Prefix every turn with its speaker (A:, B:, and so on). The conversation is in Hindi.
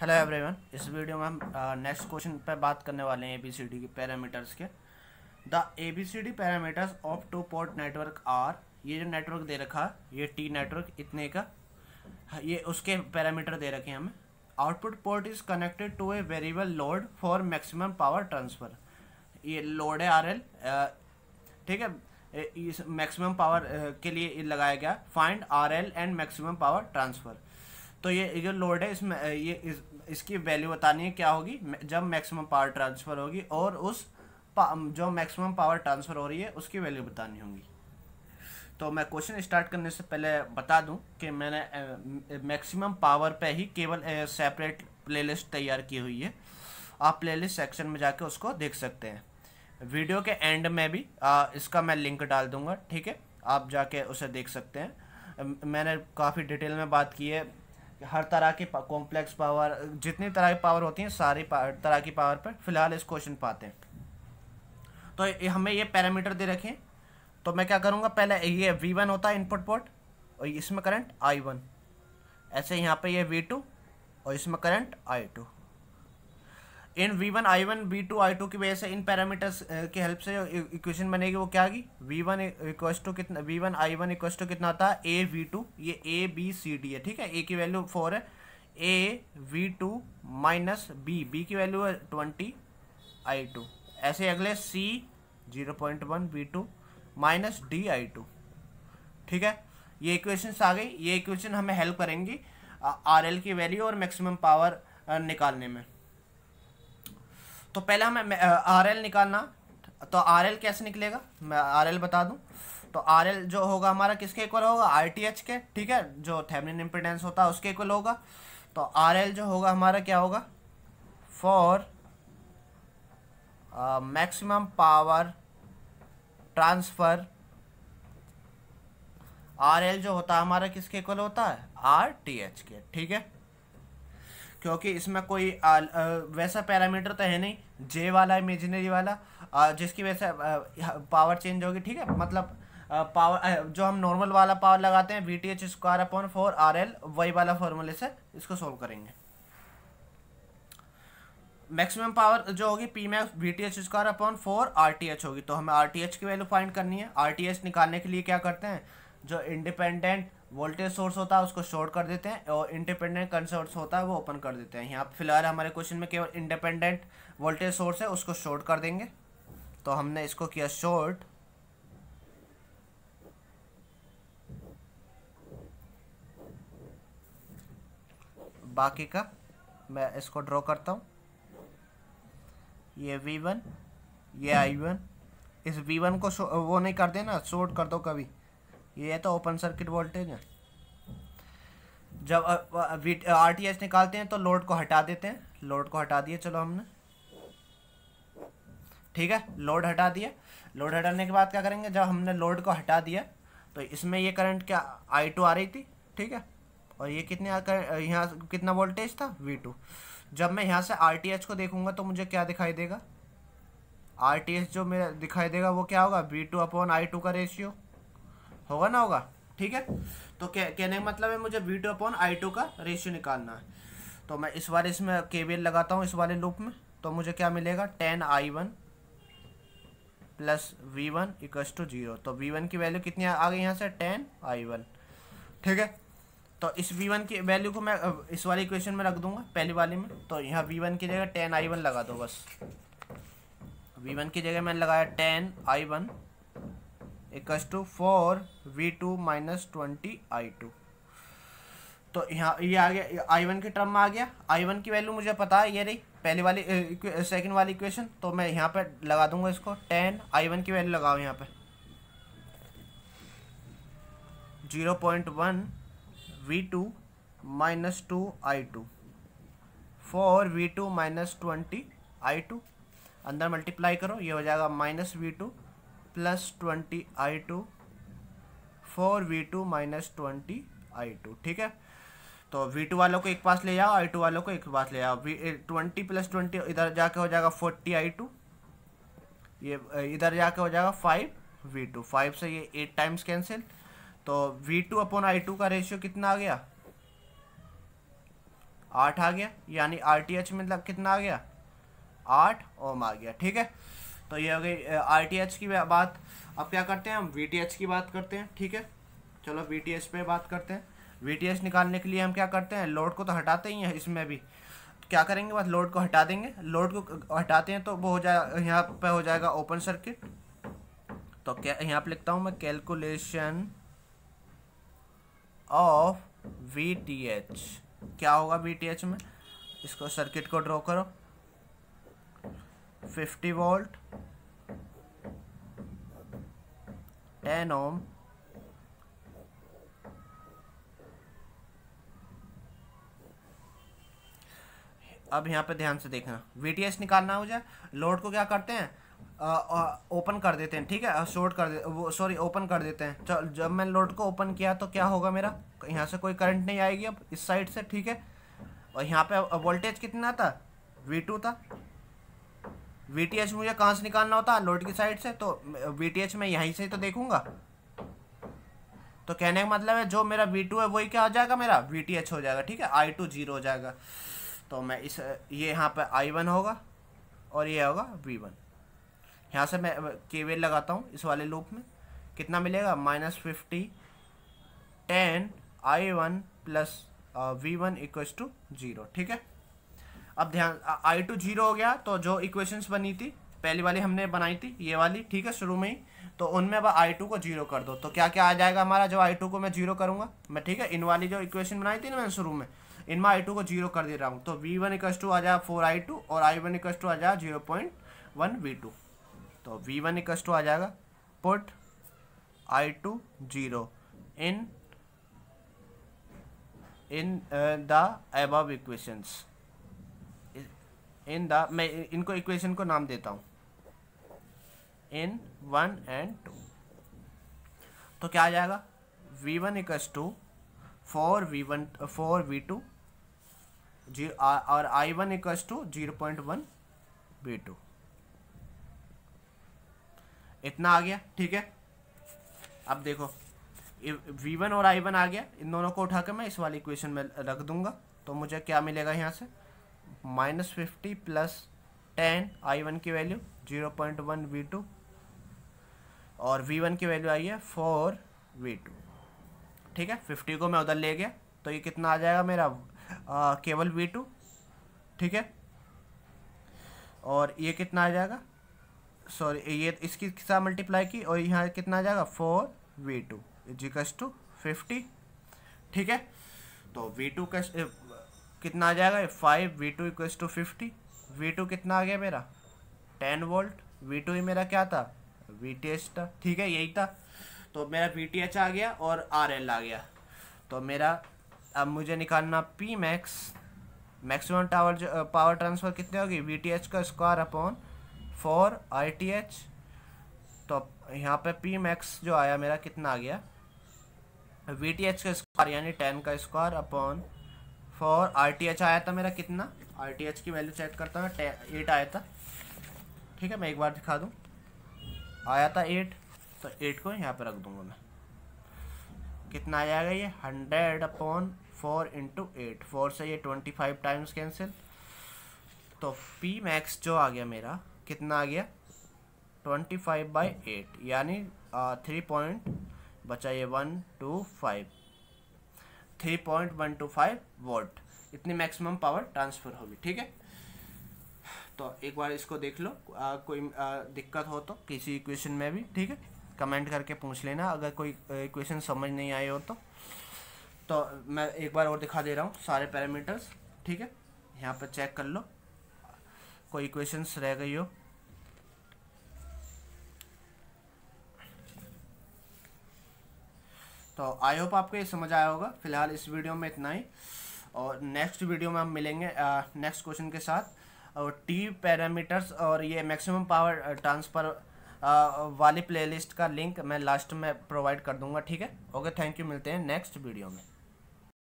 A: हेलो एवरीवन इस वीडियो में हम नेक्स्ट क्वेश्चन पर बात करने वाले हैं एबीसीडी के पैरामीटर्स के the ABCD parameters of two port network are ये जो नेटवर्क दे रखा है ये टी नेटवर्क इतने का हाँ, ये उसके पैरामीटर दे रखे हैं हमें output port is connected to a variable load for maximum power transfer ये लोड है आर एल ठीक है इस मैक्सिमम पावर के लिए लगाया गया find R L and maximum power transfer तो ये जो लोड है इसमें ये इस, इसकी वैल्यू बतानी है क्या होगी जब मैक्सिमम पावर ट्रांसफ़र होगी और उस जो मैक्सिमम पावर ट्रांसफ़र हो रही है उसकी वैल्यू बतानी होगी तो मैं क्वेश्चन स्टार्ट करने से पहले बता दूं कि मैंने मैक्सिमम पावर पे ही केवल सेपरेट प्लेलिस्ट तैयार की हुई है आप प्लेलिस्ट सेक्शन में जाके उसको देख सकते हैं वीडियो के एंड में भी आ, इसका मैं लिंक डाल दूंगा ठीक है आप जाके उसे देख सकते हैं मैंने काफ़ी डिटेल में बात की है हर तरह के कॉम्प्लेक्स पावर जितनी तरह की पावर होती हैं सारी तरह की पावर पर फिलहाल इस क्वेश्चन पाते हैं तो हमें ये पैरामीटर दे रखे हैं तो मैं क्या करूँगा पहले ये वी वन होता है इनपुट पोर्ट और इसमें करंट आई वन ऐसे यहाँ पे ये वी टू और इसमें करंट आई टू इन V one I one V two I two की वजह से इन पैरामीटर्स की हेल्प से इक्वेशन बनेगी वो क्या आगी वी वन इक्वस टू कितना V one I one equals to कितना था ए वी टू ये ए बी सी डी है ठीक है ए की वैल्यू फोर है A V two minus B B की वैल्यू है ट्वेंटी आई टू ऐसे अगले C zero point one B two minus D I two ठीक है ये इक्वेशंस आ गई ये इक्वेशन हमें हेल्प करेंगी आर एल की वैल्यू और मैक्सिमम पावर निकालने में तो पहले हमें आर एल निकालना तो आर एल कैसे निकलेगा मैं आर एल बता दूं तो आर एल जो होगा हमारा किसके इक्वल होगा आर टी एच के ठीक है जो थेमिन इम्पिडेंस होता है उसके इक्वल होगा तो आर एल जो होगा हमारा क्या होगा for maximum power transfer R L जो होता है हमारा किसके इक्वल होता है आर टी एच के ठीक है क्योंकि इसमें कोई आ, आ, वैसा पैरामीटर तो है नहीं जे वाला इमेजिनरी वाला आ, जिसकी वजह से पावर चेंज होगी ठीक है मतलब पावर जो हम नॉर्मल वाला पावर लगाते हैं V T H square upon four R L वही वाला फॉर्मूले से इसको सोल्व करेंगे मैक्सिमम पावर जो होगी P max V T H square upon four R T H होगी तो हमें आर टी एच की वैल्यू फाइंड करनी है आर टी एच निकालने के लिए क्या करते हैं जो इंडिपेंडेंट वोल्टेज सोर्स होता है उसको शॉर्ट कर देते हैं और इंडिपेंडेंट करंट सोर्स होता है वो ओपन कर देते हैं यहाँ फिलहाल हमारे क्वेश्चन में केवल इंडिपेंडेंट वोल्टेज सोर्स है उसको शॉर्ट कर देंगे तो हमने इसको किया शॉर्ट बाकी का मैं इसको ड्रॉ करता हूँ ये वी वन ये आई वन इस वी वन को वो नहीं कर देना शॉर्ट कर दो कभी ये तो ओपन सर्किट वोल्टेज है जब आर टी एच निकालते हैं तो लोड को हटा देते हैं लोड को हटा दिए चलो हमने ठीक है लोड हटा दिया लोड हटाने के बाद क्या करेंगे जब हमने लोड को हटा दिया तो इसमें ये करंट क्या आई टू आ रही थी ठीक है और ये कितने यहाँ कितना वोल्टेज था वी टू जब मैं यहाँ से आर टी एच को देखूंगा तो मुझे क्या दिखाई देगा आर टी एच जो मेरा दिखाई देगा वो क्या होगा V two upon I two का रेशियो होगा ना होगा ठीक है तो कहने का मतलब है मुझे V two upon I two का रेशियो निकालना है तो मैं इस बार इसमें केवीएल लगाता हूँ इस वाले लूप में तो मुझे क्या मिलेगा ten I one plus V one equals to zero तो वी वन की वैल्यू कितनी आ गई यहाँ से टेन आई वन ठीक है तो इस वी वन की वैल्यू को मैं इस वाली इक्वेशन में रख दूंगा पहली वाली में तो यहाँ वी वन की जगह टेन आई वन लगा दो बस वी वन की जगह मैंने लगाया ten I one equals to four V two minus twenty I two तो यहाँ ये आ गया आई वन के टर्म में आ गया आई वन की वैल्यू मुझे पता है ये रही पहले वाली सेकंड वाली इक्वेशन तो मैं यहाँ पे लगा दूंगा इसको टेन आई वन की वैल्यू लगाओ यहाँ पे zero point one V two minus two I two four V two minus twenty I two अंदर मल्टीप्लाई करो ये हो जाएगा minus V two plus twenty I two four V two minus twenty I two ठीक है तो वी टू वालों को एक पास ले जाओ आई टू वालों को एक पास ले जाओ वी ट्वेंटी प्लस ट्वेंटी इधर जाके हो जाएगा फोर्टी आई टू ये इधर जाके हो जाएगा फाइव वी टू फाइव से ये एट टाइम्स कैंसिल तो V two upon I two का रेशियो कितना आ गया आठ आ गया यानी आर टी एच मतलब कितना आ गया आठ ओम आ गया ठीक है तो ये हो गई आर की बात अब क्या करते हैं हम वी की बात करते हैं ठीक है चलो वी पे बात करते हैं वी निकालने के लिए हम क्या करते हैं लोड को तो हटाते ही हैं इसमें भी क्या करेंगे बस लोड को हटा देंगे लोड को हटाते हैं तो वो हो जाए यहाँ पे हो जाएगा ओपन सर्किट तो क्या यहाँ पे लिखता हूँ मैं calculation of V T H क्या होगा वी टी एच में इसको सर्किट को ड्रॉ करो 50 वोल्ट 10 ओम अब यहां पे ध्यान से देखना VTS निकालना हो जाए लोड को क्या करते हैं ओपन कर देते हैं ठीक है शॉर्ट कर दे वो सॉरी ओपन कर देते हैं चल जब मैं लोड को ओपन किया तो क्या होगा मेरा यहाँ से कोई करंट नहीं आएगी अब इस साइड से ठीक है और यहाँ पे वोल्टेज कितना था वी टू था वी मुझे कहाँ से निकालना होता नोट की साइड से तो वी मैं यहीं से ही तो देखूंगा तो कहने का मतलब है जो मेरा वी है वही क्या हो जाएगा मेरा वी हो जाएगा ठीक है आई टू जीरो हो जाएगा तो मैं इस ये यहाँ पर आई वन होगा और ये होगा वी वन यहाँ से मैं केवेल लगाता हूँ इस वाले लूप में कितना मिलेगा minus fifty ten I one plus V one equal to zero ठीक है अब ध्यान आई टू जीरो हो गया तो जो इक्वेशंस बनी थी पहली वाली हमने बनाई थी ये वाली ठीक है शुरू में ही तो उनमें अब आई टू को जीरो कर दो तो क्या क्या आ जाएगा हमारा जो आई टू को मैं जीरो करूँगा मैं ठीक है इन वाली जो इक्वेशन बनाई थी ना मैंने शुरू में इनमें आई टू को जीरो कर दे रहा हूँ तो वी वन इक्व टू आ जाएगा फोर आई टू और आई वन इक्व टू आ जाए zero point one V two तो वी वन इक्व टू आ जाएगा put I two zero in in the above equations in the मैं इनको इक्वेशन को नाम देता हूँ इन वन एंड टू तो क्या आ जाएगा V one equals to four V one four V two जी और I one equals to zero point one V two इतना आ गया ठीक है अब देखो वी वन और आई वन आ गया इन दोनों को उठाकर मैं इस वाली इक्वेशन में रख दूंगा तो मुझे क्या मिलेगा यहाँ से minus fifty plus ten I one की value zero point one V two और वी वन की वैल्यू आई है फोर वी टू ठीक है फिफ्टी को मैं उधर ले गया तो ये कितना आ जाएगा मेरा आ, केवल वी टू ठीक है और ये कितना आ जाएगा सॉरी ये इसकी किसान मल्टीप्लाई की और यहाँ कितना आ जाएगा फोर वी टू जिकस टू फिफ्टी ठीक है तो वी टू का कितना आ जाएगा five V two equal to fifty V two कितना आ गया मेरा टेन वोल्ट वी टू ही मेरा क्या था वी टी एच था ठीक है यही था तो मेरा वी टी एच आ गया और आर एल आ गया तो मेरा अब मुझे निकालना पी मैक्स मैक्सिमम टावर जो पावर ट्रांसफ़र कितनी होगी वी टी एच का square upon four I T H तो यहाँ पे पी मैक्स जो आया मेरा कितना आ गया वी टी एच का स्क्वायर यानी टेन का square upon four R T H आया था मेरा कितना आर टी एच की वैल्यू चेक करता हूँ एट आया था ठीक है मैं एक बार दिखा दूँ आया था एट तो एट को यहाँ पर रख दूँगा मैं कितना आ जाएगा ये hundred upon four into eight four से ये ट्वेंटी फाइव टाइम्स कैंसिल तो पी मैक्स जो आ गया मेरा कितना आ गया ट्वेंटी फाइव बाई एट यानी थ्री पॉइंट बचा ये one two five three point one two five watt इतनी मैक्सिमम पावर ट्रांसफ़र होगी ठीक है तो एक बार इसको देख लो आ, कोई आ, दिक्कत हो तो किसी इक्वेशन में भी ठीक है कमेंट करके पूछ लेना अगर कोई इक्वेशन समझ नहीं आई हो तो तो मैं एक बार और दिखा दे रहा हूँ सारे पैरामीटर्स ठीक है यहाँ पर चेक कर लो कोई इक्वेशंस रह गई हो तो आई होप आपको ये समझ आया होगा फिलहाल इस वीडियो में इतना ही और नेक्स्ट वीडियो में हम मिलेंगे नेक्स्ट क्वेश्चन के साथ और टी पैरामीटर्स और ये मैक्सिमम पावर ट्रांसफ़र वाली प्लेलिस्ट का लिंक मैं लास्ट में प्रोवाइड कर दूंगा ठीक है ओके थैंक यू मिलते हैं नेक्स्ट वीडियो में